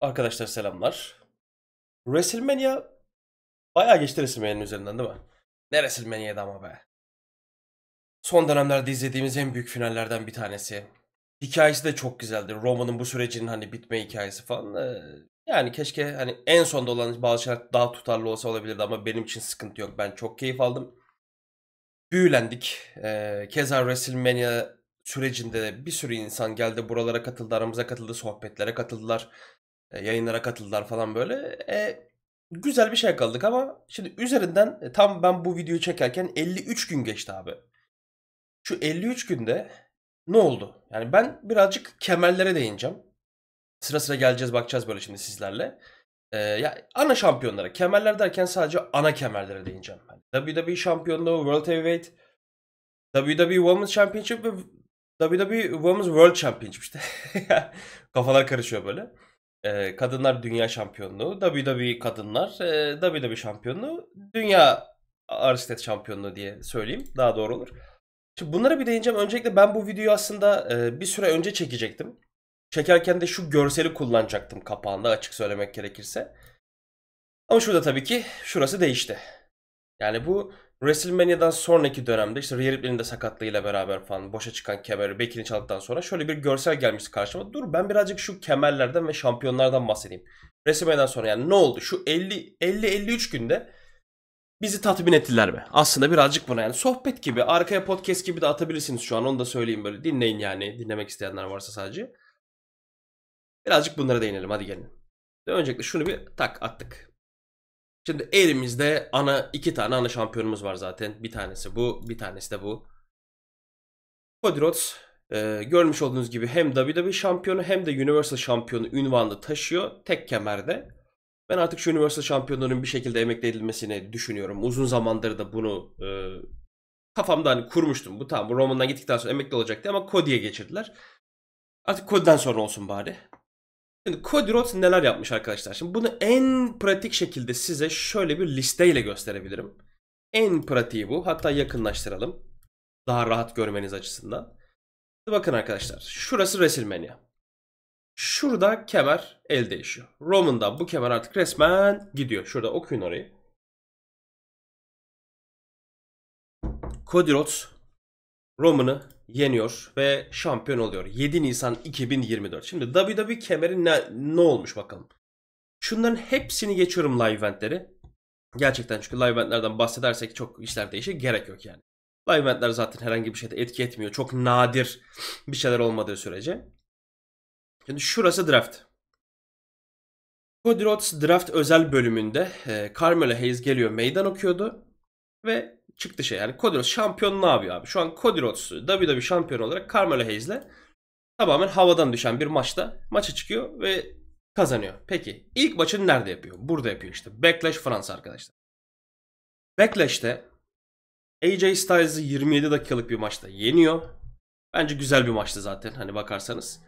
Arkadaşlar selamlar. WrestleMania bayağı geçti WrestleMania'nın üzerinden değil mi? Ne WrestleMania'ydı ama be. Son dönemlerde izlediğimiz en büyük finallerden bir tanesi. Hikayesi de çok güzeldi. Roman'ın bu sürecinin hani bitme hikayesi falan. Ee, yani keşke hani en sonda olan bazı şeyler daha tutarlı olsa olabilirdi ama benim için sıkıntı yok. Ben çok keyif aldım. Büyülendik. Ee, keza WrestleMania sürecinde bir sürü insan geldi buralara katıldı, aramıza katıldı, sohbetlere katıldılar. E, yayınlara katıldılar falan böyle. E, güzel bir şey kaldık ama şimdi üzerinden e, tam ben bu videoyu çekerken 53 gün geçti abi. Şu 53 günde ne oldu? Yani ben birazcık kemerlere değineceğim. Sıra sıra geleceğiz bakacağız böyle şimdi sizlerle. Ee, ya ana şampiyonlara kemerler derken sadece ana kemerlere değineceğim. Yani WWE şampiyonluğu, World Heavyweight, WWE Women's Championship ve WWE Women's World Championship işte. Kafalar karışıyor böyle e, Kadınlar Dünya Şampiyonluğu, WWE Kadınlar, e, WWE Şampiyonluğu, Dünya Aristet Şampiyonluğu diye söyleyeyim. Daha doğru olur. Şimdi bunlara bir değineceğim. Öncelikle ben bu videoyu aslında e, bir süre önce çekecektim. Çekerken de şu görseli kullanacaktım kapağında açık söylemek gerekirse. Ama şurada tabii ki şurası değişti. Yani bu WrestleMania'dan sonraki dönemde işte Rhea Ripley'nin de sakatlığıyla beraber falan boşa çıkan kemeri Becky'nin çaldıktan sonra şöyle bir görsel gelmişti karşıma. Dur ben birazcık şu kemerlerden ve şampiyonlardan bahsedeyim. WrestleMania'dan sonra yani ne oldu? Şu 50 50 53 günde bizi tatmin ettiler mi? Aslında birazcık buna yani sohbet gibi arkaya podcast gibi de atabilirsiniz şu an onu da söyleyeyim böyle dinleyin yani dinlemek isteyenler varsa sadece. Birazcık bunlara değinelim hadi gelin. Öncelikle şunu bir tak attık. Şimdi elimizde ana iki tane ana şampiyonumuz var zaten. Bir tanesi bu, bir tanesi de bu. Cody Rhodes e, görmüş olduğunuz gibi hem WWE şampiyonu hem de Universal şampiyonu ünvanını taşıyor tek kemerde. Ben artık şu Universal şampiyonluğunun bir şekilde emekli edilmesini düşünüyorum. Uzun zamandır da bunu e, kafamda hani kurmuştum. Bu tamam bu Roman'dan gittikten sonra emekli olacaktı ama Cody'ye geçirdiler. Artık Cody'den sonra olsun bari. Şimdi Cody neler yapmış arkadaşlar? Şimdi bunu en pratik şekilde size şöyle bir listeyle gösterebilirim. En pratiği bu. Hatta yakınlaştıralım. Daha rahat görmeniz açısından. Bakın arkadaşlar. Şurası WrestleMania. Şurada kemer el değişiyor. Romanda bu kemer artık resmen gidiyor. Şurada okuyun orayı. Cody Rhodes Roman'ı yeniyor ve şampiyon oluyor. 7 Nisan 2024. Şimdi WWE kemeri ne, ne olmuş bakalım. Şunların hepsini geçiyorum live eventleri. Gerçekten çünkü live eventlerden bahsedersek çok işler değişir. Gerek yok yani. Live eventler zaten herhangi bir şeyde etki etmiyor. Çok nadir bir şeyler olmadığı sürece. Şimdi şurası draft. Cody Rhodes draft özel bölümünde e, Carmelo Hayes geliyor meydan okuyordu. Ve çıktı şey. Yani Cody Rhodes şampiyon ne yapıyor abi? Şu an Cody Rhodes WWE şampiyon olarak Carmelo Hayes'le tamamen havadan düşen bir maçta maça çıkıyor ve kazanıyor. Peki ilk maçını nerede yapıyor? Burada yapıyor işte. Backlash Fransa arkadaşlar. Backlash'te AJ Styles'ı 27 dakikalık bir maçta yeniyor. Bence güzel bir maçtı zaten hani bakarsanız.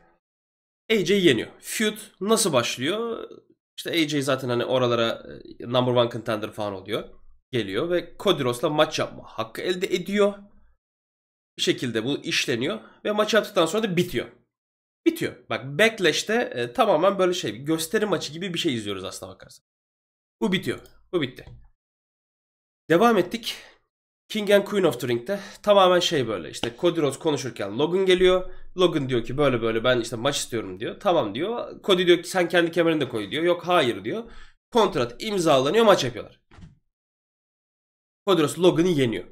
AJ yeniyor. Feud nasıl başlıyor? İşte AJ zaten hani oralara e, number one contender falan oluyor geliyor ve Kodiros'la maç yapma hakkı elde ediyor. Bir şekilde bu işleniyor ve maç yaptıktan sonra da bitiyor. Bitiyor. Bak Backlash'te e, tamamen böyle şey gösteri maçı gibi bir şey izliyoruz aslında bakarsan. Bu bitiyor. Bu bitti. Devam ettik. King and Queen of the Ring'de tamamen şey böyle işte Cody Rhodes konuşurken Logan geliyor. Logan diyor ki böyle böyle ben işte maç istiyorum diyor. Tamam diyor. Cody diyor ki sen kendi kemerini de koy diyor. Yok hayır diyor. Kontrat imzalanıyor maç yapıyorlar. Cody Logan'ı yeniyor.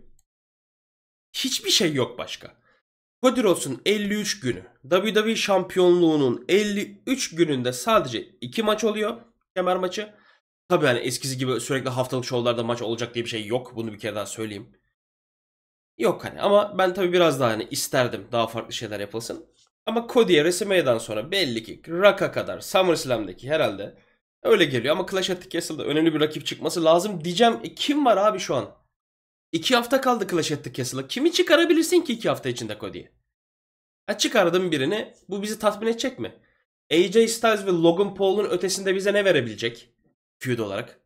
Hiçbir şey yok başka. Cody 53 günü WWE şampiyonluğunun 53 gününde sadece 2 maç oluyor. Kemer maçı. Tabi hani eskisi gibi sürekli haftalık şovlarda maç olacak diye bir şey yok. Bunu bir kere daha söyleyeyim. Yok hani ama ben tabi biraz daha hani isterdim daha farklı şeyler yapılsın. Ama Cody'ye Resimiye'den sonra belli ki Rock'a kadar SummerSlam'daki herhalde öyle geliyor. Ama Clash at the Castle'da önemli bir rakip çıkması lazım diyeceğim. E, kim var abi şu an? İki hafta kaldı Clash at the Castle'a. Kimi çıkarabilirsin ki iki hafta içinde Cody'ye? Ha çıkardım birini. Bu bizi tatmin edecek mi? AJ Styles ve Logan Paul'un ötesinde bize ne verebilecek? Feud olarak.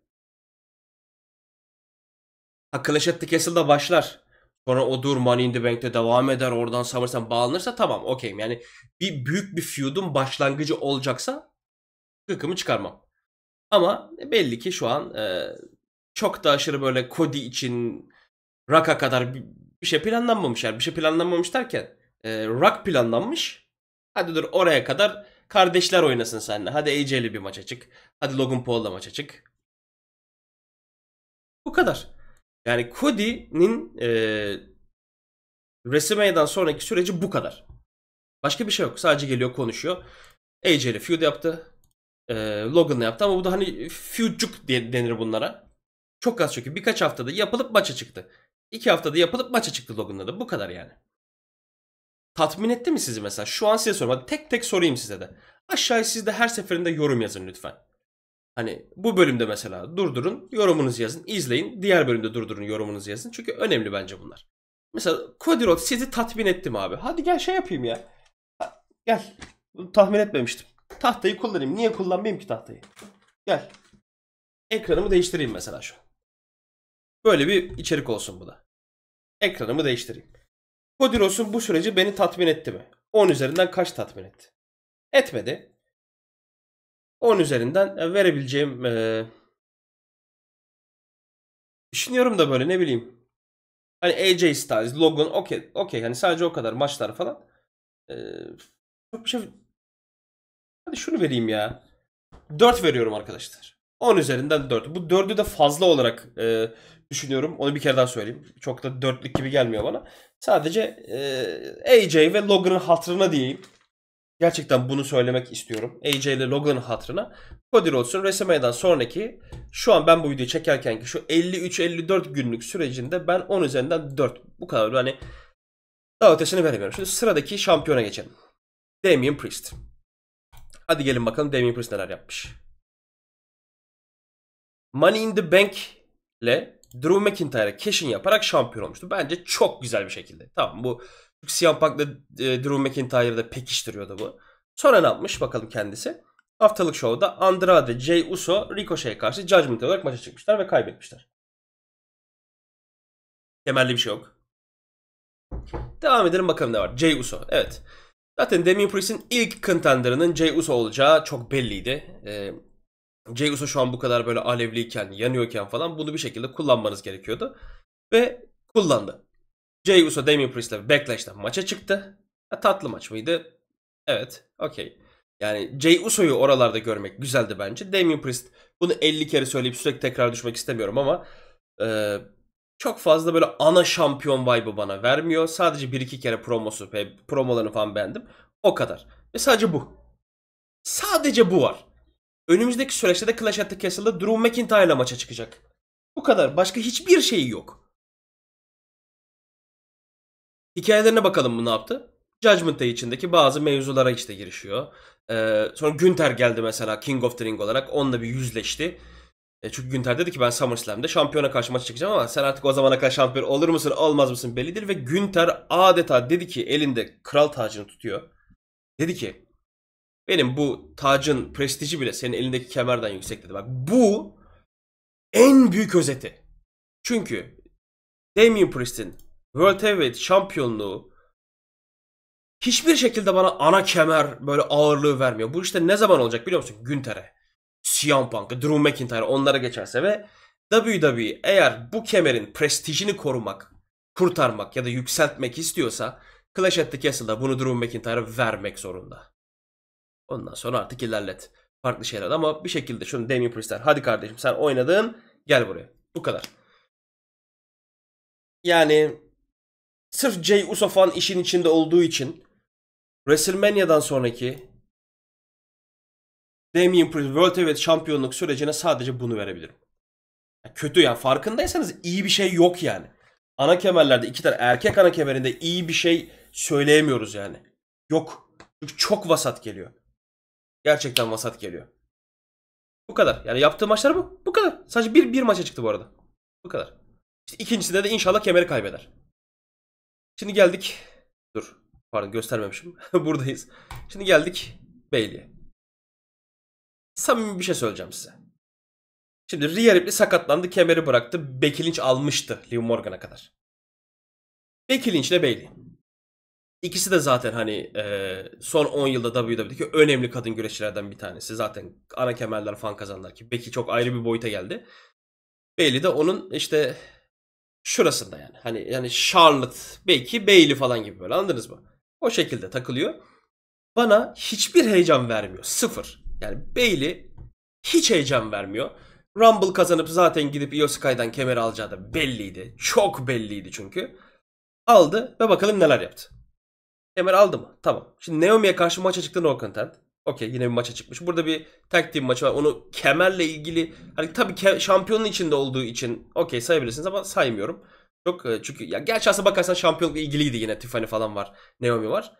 Ha Clash at the Castle'da başlar. Sonra o dur Money in the Bank'te devam eder. Oradan sanırsam bağlanırsa tamam okeyim. Yani bir büyük bir feud'un başlangıcı olacaksa kıkımı çıkarmam. Ama belli ki şu an e, çok da aşırı böyle Cody için Rock'a kadar bir şey planlanmamış planlanmamışlar. Bir şey planlanmamış derken e, Rock planlanmış. Hadi dur oraya kadar kardeşler oynasın seninle. Hadi AJ'li bir maça çık. Hadi Logan Paul Paul'la maça çık. Bu kadar. Yani Cody'nin e, WrestleMania'dan sonraki süreci bu kadar. Başka bir şey yok. Sadece geliyor konuşuyor. AJ'li feud yaptı. E, Logan'la yaptı ama bu da hani feudcuk denir bunlara. Çok az çünkü. Birkaç haftada yapılıp maça çıktı. İki haftada yapılıp maça çıktı Logan'la da. Bu kadar yani. Tatmin etti mi sizi mesela? Şu an size soruyorum. Hadi tek tek sorayım size de. Aşağıya siz de her seferinde yorum yazın lütfen. Hani bu bölümde mesela durdurun, yorumunuzu yazın, izleyin. Diğer bölümde durdurun, yorumunuzu yazın. Çünkü önemli bence bunlar. Mesela Quadrot sizi tatmin ettim abi. Hadi gel şey yapayım ya. Ha, gel. Bunu tahmin etmemiştim. Tahtayı kullanayım. Niye kullanmayayım ki tahtayı? Gel. Ekranımı değiştireyim mesela şu an. Böyle bir içerik olsun bu da. Ekranımı değiştireyim. Kodiros'un bu süreci beni tatmin etti mi? 10 üzerinden kaç tatmin etti? Etmedi. 10 üzerinden e, verebileceğim ee, düşünüyorum da böyle ne bileyim. Hani AJ Styles, Logan okey okey hani sadece o kadar maçlar falan. Ee, çok bir şey Hadi şunu vereyim ya. 4 veriyorum arkadaşlar. 10 üzerinden 4. Bu 4'ü de fazla olarak e, düşünüyorum. Onu bir kere daha söyleyeyim. Çok da dörtlük gibi gelmiyor bana. Sadece e, AJ ve Logan'ın hatırına diyeyim. Gerçekten bunu söylemek istiyorum. AJ ile Logan'ın hatırına. Cody Rhodes'un WrestleMania'dan sonraki şu an ben bu videoyu çekerken ki şu 53-54 günlük sürecinde ben 10 üzerinden 4. Bu kadar hani daha ötesini veremiyorum. Şimdi sıradaki şampiyona geçelim. Damien Priest. Hadi gelin bakalım Damien Priest neler yapmış. Money in the Bank ile Drew McIntyre'a cash'in yaparak şampiyon olmuştu. Bence çok güzel bir şekilde. Tamam bu CM Punk'la e, Drew McIntyre'ı da pekiştiriyordu bu. Sonra ne yapmış bakalım kendisi. Haftalık şovda Andrade, Jey Uso, Ricochet'e karşı Judgment olarak maça çıkmışlar ve kaybetmişler. Temelli bir şey yok. Devam edelim bakalım ne var. Jey Uso. Evet. Zaten Damien Priest'in ilk contender'ının Jey Uso olacağı çok belliydi. Ee, Uso şu an bu kadar böyle alevliyken, yanıyorken falan bunu bir şekilde kullanmanız gerekiyordu. Ve kullandı. Uso Damien Priest'le Backlash'ta maça çıktı. Ya, tatlı maç mıydı? Evet. Okey. Yani Jey Uso'yu oralarda görmek güzeldi bence. Damien Priest bunu 50 kere söyleyip sürekli tekrar düşmek istemiyorum ama e, çok fazla böyle ana şampiyon vibe'ı bana vermiyor. Sadece bir iki kere promosu, promolarını falan beğendim. O kadar. Ve sadece bu. Sadece bu var. Önümüzdeki süreçte de Clash at the Castle'da Drew McIntyre ile maça çıkacak. Bu kadar. Başka hiçbir şeyi yok. Hikayelerine bakalım bu ne yaptı. Judgment Day içindeki bazı mevzulara işte girişiyor. Ee, sonra Günter geldi mesela King of the Ring olarak. Onunla bir yüzleşti. E çünkü Günter dedi ki ben SummerSlam'de şampiyona karşı maça çıkacağım ama sen artık o zamana kadar şampiyon olur musun olmaz mısın bellidir Ve Günter adeta dedi ki elinde kral tacını tutuyor. Dedi ki benim bu tacın prestiji bile senin elindeki kemerden yüksek dedi. Bak bu en büyük özeti. Çünkü Damien Priest'in World Heavyweight şampiyonluğu hiçbir şekilde bana ana kemer böyle ağırlığı vermiyor. Bu işte ne zaman olacak biliyor musun? Günter'e, CM Punk'a, Drew McIntyre onlara geçerse ve WWE eğer bu kemerin prestijini korumak, kurtarmak ya da yükseltmek istiyorsa Clash at the Castle'da bunu Drew McIntyre'a vermek zorunda. Ondan sonra artık ilerlet. Farklı şeyler ama bir şekilde şunu Damien Priest'ler. Hadi kardeşim sen oynadın gel buraya. Bu kadar. Yani sırf Jay Uso fan işin içinde olduğu için WrestleMania'dan sonraki Damien Priest World Heavyweight şampiyonluk sürecine sadece bunu verebilirim. Ya kötü yani farkındaysanız iyi bir şey yok yani. Ana kemerlerde iki tane erkek ana kemerinde iyi bir şey söyleyemiyoruz yani. Yok. Çünkü çok vasat geliyor. Gerçekten vasat geliyor. Bu kadar. Yani yaptığı maçlar bu. Bu kadar. Sadece bir, bir maça çıktı bu arada. Bu kadar. İşte ikincisinde de inşallah kemeri kaybeder. Şimdi geldik. Dur. Pardon göstermemişim. Buradayız. Şimdi geldik Bailey'e. Samimi bir şey söyleyeceğim size. Şimdi Rhea Ripley sakatlandı. Kemeri bıraktı. Becky Lynch almıştı Liv Morgan'a kadar. Becky Lynch ile Bailey. İkisi de zaten hani e, son 10 yılda WWE'deki önemli kadın güreşçilerden bir tanesi. Zaten ana kemerler fan kazanlar ki Becky çok ayrı bir boyuta geldi. Bailey de onun işte şurasında yani. Hani yani Charlotte, Becky, Bailey falan gibi böyle anladınız mı? O şekilde takılıyor. Bana hiçbir heyecan vermiyor. Sıfır. Yani Bailey hiç heyecan vermiyor. Rumble kazanıp zaten gidip Io Sky'dan kemer alacağı da belliydi. Çok belliydi çünkü. Aldı ve bakalım neler yaptı. Kemer aldı mı? Tamam. Şimdi Naomi'ye karşı maça çıktı no content. Okey yine bir maça çıkmış. Burada bir tag team maçı var. Onu kemerle ilgili hani tabii ke- şampiyonun içinde olduğu için okey sayabilirsiniz ama saymıyorum. Çok e, çünkü ya gerçi aslında bakarsan şampiyonlukla ilgiliydi yine Tiffany falan var. Naomi var.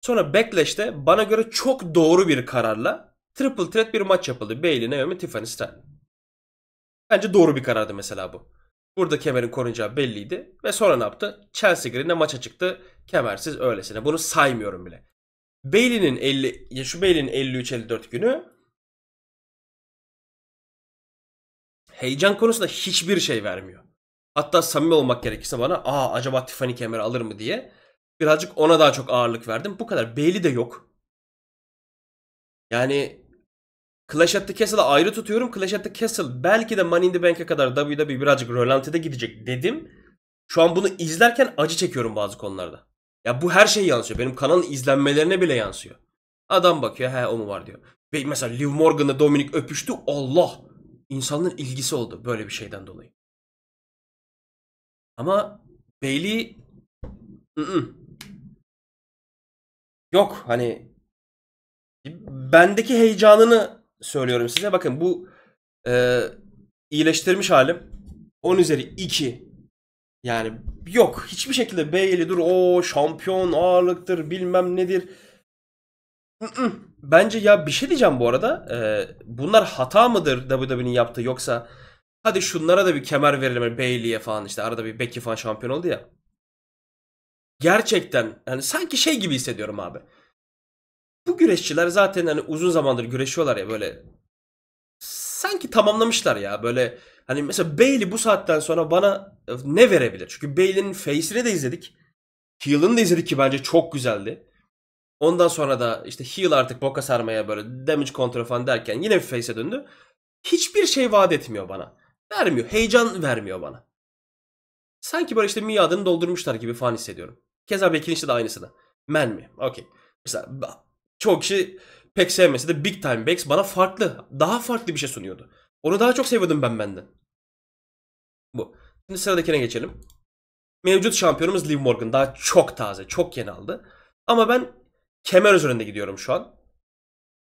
Sonra Backlash'te bana göre çok doğru bir kararla Triple Threat bir maç yapıldı. Bayley, Naomi, Tiffany, Sterling. Bence doğru bir karardı mesela bu. Burada kemerin korunacağı belliydi. Ve sonra ne yaptı? Chelsea Green'e maça çıktı. Kemersiz öylesine. Bunu saymıyorum bile. Bailey'nin 50 ya şu Bailey'nin 53 54 günü heyecan konusunda hiçbir şey vermiyor. Hatta samimi olmak gerekirse bana aa acaba Tiffany Kemer alır mı diye birazcık ona daha çok ağırlık verdim. Bu kadar. Bailey de yok. Yani Clash at the Castle'ı ayrı tutuyorum. Clash at the Castle belki de Money in the Bank'e kadar WWE birazcık rölantide gidecek dedim. Şu an bunu izlerken acı çekiyorum bazı konularda. Ya bu her şey yansıyor. Benim kanalın izlenmelerine bile yansıyor. Adam bakıyor he o mu var diyor. Ve mesela Liv Morgan'la Dominic öpüştü. Allah! İnsanların ilgisi oldu böyle bir şeyden dolayı. Ama Bailey ı-ı. yok hani bendeki heyecanını söylüyorum size. Bakın bu e, iyileştirmiş halim 10 üzeri 2. Yani yok hiçbir şekilde Bailey dur o şampiyon ağırlıktır bilmem nedir. Bence ya bir şey diyeceğim bu arada. E, bunlar hata mıdır WWE'nin yaptığı yoksa hadi şunlara da bir kemer verelim hani Bailey'e falan işte arada bir Becky falan şampiyon oldu ya. Gerçekten yani sanki şey gibi hissediyorum abi bu güreşçiler zaten hani uzun zamandır güreşiyorlar ya böyle sanki tamamlamışlar ya böyle hani mesela Bailey bu saatten sonra bana ne verebilir? Çünkü Bailey'nin face'ini de izledik. Heel'ını da izledik ki bence çok güzeldi. Ondan sonra da işte heel artık boka sarmaya böyle damage control falan derken yine bir face'e döndü. Hiçbir şey vaat etmiyor bana. Vermiyor. Heyecan vermiyor bana. Sanki böyle işte miadını doldurmuşlar gibi falan hissediyorum. Keza Bekin işte de aynısını. Men mi? Okey. Mesela çok kişi pek sevmese de Big Time Bags bana farklı, daha farklı bir şey sunuyordu. Onu daha çok seviyordum ben benden. Bu. Şimdi sıradakine geçelim. Mevcut şampiyonumuz Liv Morgan daha çok taze, çok yeni aldı. Ama ben kemer üzerinde gidiyorum şu an.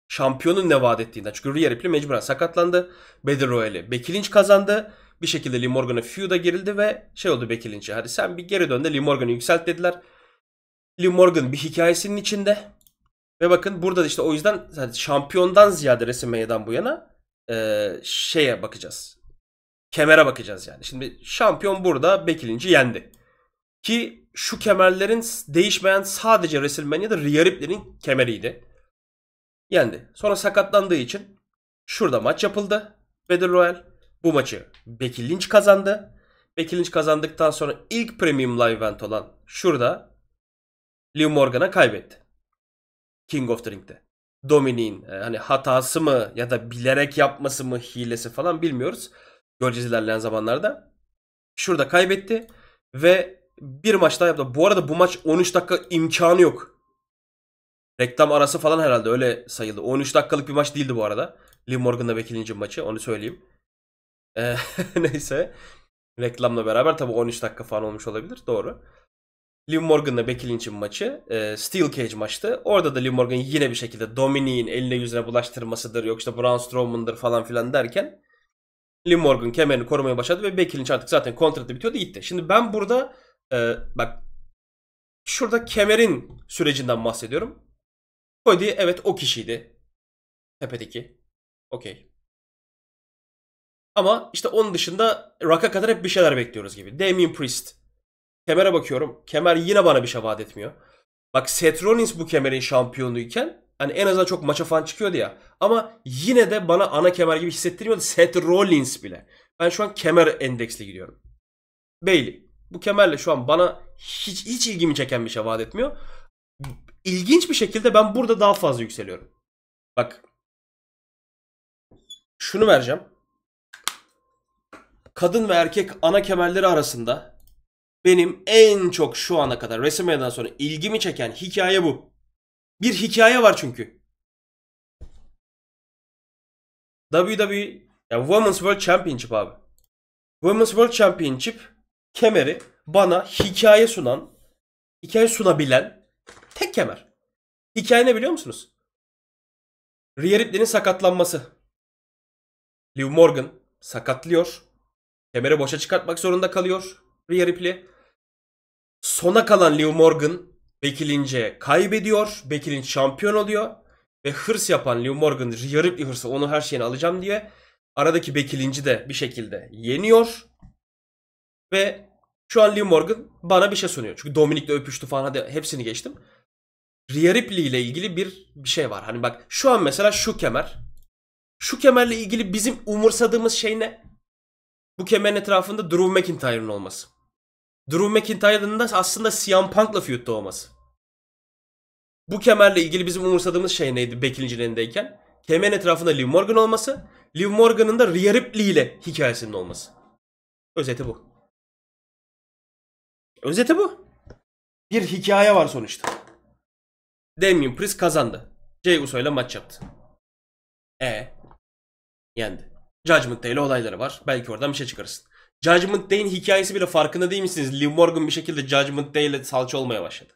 Şampiyonun ne vaat ettiğinden. Çünkü Rhea Ripley mecburen sakatlandı. Battle Royale'i Becky Lynch kazandı. Bir şekilde Liv Morgan'a feud'a girildi ve şey oldu Becky Lynch'e. Hadi sen bir geri dön de Liv Morgan'ı yükselt dediler. Liv Morgan bir hikayesinin içinde. Ve bakın burada işte o yüzden şampiyondan ziyade resim meydan bu yana e, şeye bakacağız. Kemere bakacağız yani. Şimdi şampiyon burada Bekilinci yendi. Ki şu kemerlerin değişmeyen sadece ya da Ripley'nin kemeriydi. Yendi. Sonra sakatlandığı için şurada maç yapıldı. Battle Royale. Bu maçı Becky Lynch kazandı. Becky Lynch kazandıktan sonra ilk premium live event olan şurada Liv Morgan'a kaybetti. King of the Ring'de. Dominik'in e, hani hatası mı ya da bilerek yapması mı hilesi falan bilmiyoruz. Göreceğiz ilerleyen zamanlarda. Şurada kaybetti ve bir maç daha yaptı. Bu arada bu maç 13 dakika imkanı yok. Reklam arası falan herhalde öyle sayıldı. 13 dakikalık bir maç değildi bu arada. Lee Morgan'la Becky maçı onu söyleyeyim. E, neyse reklamla beraber tabii 13 dakika falan olmuş olabilir. Doğru. Liv Morgan'la Becky Lynch'in maçı. E, Steel Cage maçtı. Orada da Liv Morgan yine bir şekilde Dominik'in eline yüzüne bulaştırmasıdır. Yok işte Braun Strowman'dır falan filan derken. Liv Morgan kemerini korumaya başladı ve Becky Lynch artık zaten kontratı bitiyordu gitti. Şimdi ben burada e, bak şurada kemerin sürecinden bahsediyorum. Cody evet o kişiydi. Tepedeki. Okey. Ama işte onun dışında Rock'a kadar hep bir şeyler bekliyoruz gibi. Damien Priest Kemere bakıyorum. Kemer yine bana bir şey vaat etmiyor. Bak Seth Rollins bu kemerin şampiyonuyken hani en azından çok maça falan çıkıyordu ya. Ama yine de bana ana kemer gibi hissettirmiyordu Seth Rollins bile. Ben şu an kemer endeksli gidiyorum. Bailey. Bu kemerle şu an bana hiç hiç ilgimi çeken bir şey vaat etmiyor. İlginç bir şekilde ben burada daha fazla yükseliyorum. Bak. Şunu vereceğim. Kadın ve erkek ana kemerleri arasında benim en çok şu ana kadar WrestleMania'dan sonra ilgimi çeken hikaye bu. Bir hikaye var çünkü. WWE yani Women's World Championship abi. Women's World Championship kemeri bana hikaye sunan, hikaye sunabilen tek kemer. Hikaye ne biliyor musunuz? Rhea Ripley'nin sakatlanması. Liv Morgan sakatlıyor. Kemeri boşa çıkartmak zorunda kalıyor. Rhea Ripley. Sona kalan Liu Morgan Becky Lynch'e kaybediyor. Becky Lynch şampiyon oluyor. Ve hırs yapan Liu Morgan yarı bir hırsı onu her şeyini alacağım diye aradaki Becky Lynch'i de bir şekilde yeniyor. Ve şu an Liu Morgan bana bir şey sunuyor. Çünkü Dominik'le öpüştü falan hadi hepsini geçtim. Rhea Ripley ile ilgili bir, bir şey var. Hani bak şu an mesela şu kemer. Şu kemerle ilgili bizim umursadığımız şey ne? Bu kemerin etrafında Drew McIntyre'ın olması. Drew McIntyre'ın da aslında CM Punk'la feud'da olması. Bu kemerle ilgili bizim umursadığımız şey neydi Beck elindeyken? Kemerin etrafında Liv Morgan olması. Liv Morgan'ın da Rhea Ripley ile hikayesinin olması. Özeti bu. Özeti bu. Bir hikaye var sonuçta. Damien Priest kazandı. Jey Uso ile maç yaptı. E yendi. Judgment Day ile olayları var. Belki oradan bir şey çıkarırsın. Judgment Day'in hikayesi bile farkında değil misiniz? Liv Morgan bir şekilde Judgment Day ile salça olmaya başladı.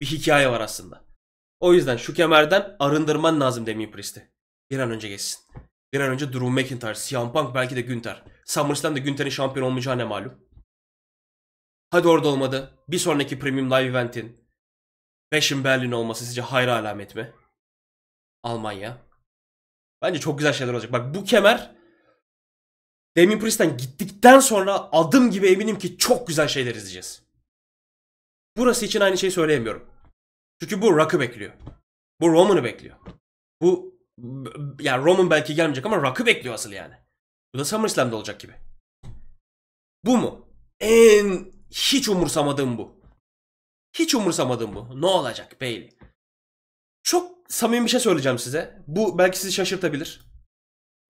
Bir hikaye var aslında. O yüzden şu kemerden arındırman lazım Damian Priest'i. Bir an önce geçsin. Bir an önce Drew McIntyre, CM Punk belki de Günter. SummerSlam'da Günter'in şampiyon olmayacağı ne malum. Hadi orada olmadı. Bir sonraki Premium Live Event'in Fashion Berlin olması sizce hayra alamet mi? Almanya. Bence çok güzel şeyler olacak. Bak bu kemer Damien Priest'ten gittikten sonra adım gibi eminim ki çok güzel şeyler izleyeceğiz. Burası için aynı şeyi söyleyemiyorum. Çünkü bu Rock'ı bekliyor. Bu Roman'ı bekliyor. Bu yani Roman belki gelmeyecek ama Rock'ı bekliyor asıl yani. Bu da SummerSlam'da olacak gibi. Bu mu? En hiç umursamadığım bu. Hiç umursamadığım bu. Ne olacak Bailey? Çok samimi bir şey söyleyeceğim size. Bu belki sizi şaşırtabilir.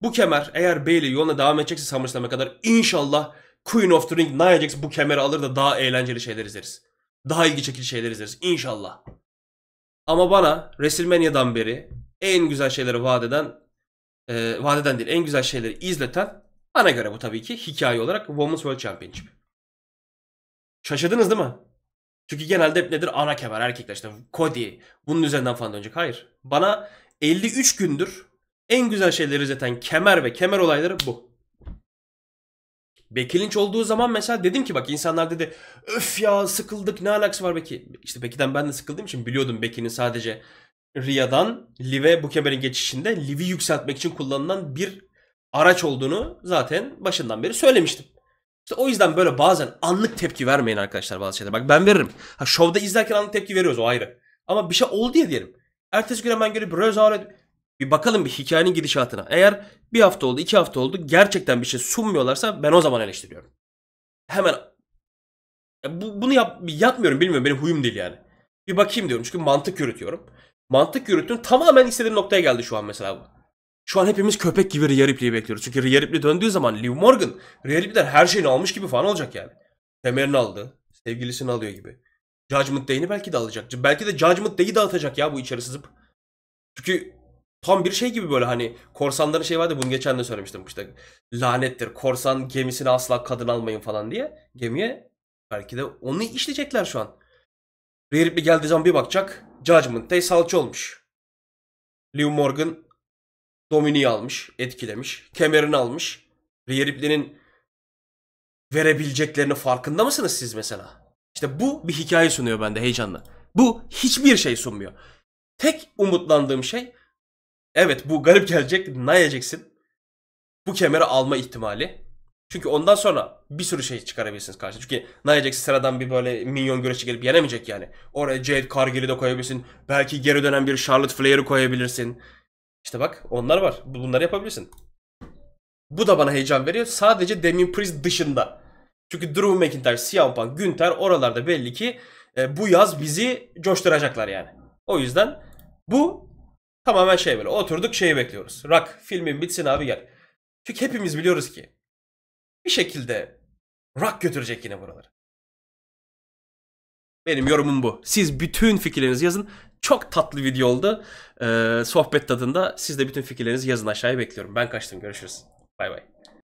Bu kemer eğer Bailey yoluna devam edecekse SummerSlam'a kadar inşallah Queen of the Ring Nia Jax bu kemeri alır da daha eğlenceli şeyler izleriz. Daha ilgi çekici şeyler izleriz inşallah. Ama bana WrestleMania'dan beri en güzel şeyleri vaat eden e, vaat eden değil en güzel şeyleri izleten bana göre bu tabii ki hikaye olarak Women's World Championship. Şaşırdınız değil mi? Çünkü genelde hep nedir? Ana kemer erkekler işte Cody bunun üzerinden falan dönecek. Hayır. Bana 53 gündür en güzel şeyleri zaten kemer ve kemer olayları bu. Bekilinç olduğu zaman mesela dedim ki bak insanlar dedi öf ya sıkıldık ne alakası var Beki. İşte Beki'den ben de sıkıldığım için biliyordum Beki'nin sadece Riya'dan Liv'e bu kemerin geçişinde Liv'i yükseltmek için kullanılan bir araç olduğunu zaten başından beri söylemiştim. İşte o yüzden böyle bazen anlık tepki vermeyin arkadaşlar bazı şeyler. Bak ben veririm. Ha şovda izlerken anlık tepki veriyoruz o ayrı. Ama bir şey oldu ya diyelim. Ertesi gün hemen görüp rezalet bir bakalım bir hikayenin gidişatına. Eğer bir hafta oldu, iki hafta oldu gerçekten bir şey sunmuyorlarsa ben o zaman eleştiriyorum. Hemen bu, bunu yap, yapmıyorum bilmiyorum benim huyum değil yani. Bir bakayım diyorum çünkü mantık yürütüyorum. Mantık yürüttüm tamamen istediğim noktaya geldi şu an mesela bu. Şu an hepimiz köpek gibi Rhea Ripley'i bekliyoruz. Çünkü Rhea Ripley döndüğü zaman Liv Morgan Rhea Ripley'den her şeyini almış gibi falan olacak yani. Temerini aldı. Sevgilisini alıyor gibi. Judgment Day'ini belki de alacak. Belki de Judgment Day'i dağıtacak ya bu içeri sızıp. Çünkü Tam bir şey gibi böyle hani korsanların şey vardı bunu geçen de söylemiştim işte lanettir korsan gemisine asla kadın almayın falan diye gemiye belki de onu işleyecekler şu an. Rhea Ripley geldiği zaman bir bakacak Judgment Day salça olmuş. Liv Morgan Domini'yi almış, etkilemiş, kemerini almış. Rhea verebileceklerini farkında mısınız siz mesela? İşte bu bir hikaye sunuyor bende heyecanla. Bu hiçbir şey sunmuyor. Tek umutlandığım şey Evet bu garip gelecek. Nia Jackson bu kemeri alma ihtimali. Çünkü ondan sonra bir sürü şey çıkarabilirsiniz karşı. Çünkü Nia Jackson sıradan bir böyle minyon güreşçi gelip yenemeyecek yani. Oraya Jade Cargill'i de koyabilirsin. Belki geri dönen bir Charlotte Flair'i koyabilirsin. İşte bak onlar var. Bunları yapabilirsin. Bu da bana heyecan veriyor. Sadece Demi Priest dışında. Çünkü Drew McIntyre, CM Punk, Günter oralarda belli ki e, bu yaz bizi coşturacaklar yani. O yüzden bu Tamamen şey böyle oturduk şeyi bekliyoruz. Rak filmin bitsin abi gel. Çünkü hepimiz biliyoruz ki bir şekilde rak götürecek yine buraları. Benim yorumum bu. Siz bütün fikirlerinizi yazın. Çok tatlı video oldu. Ee, sohbet tadında. Siz de bütün fikirlerinizi yazın aşağıya bekliyorum. Ben kaçtım. Görüşürüz. Bay bay.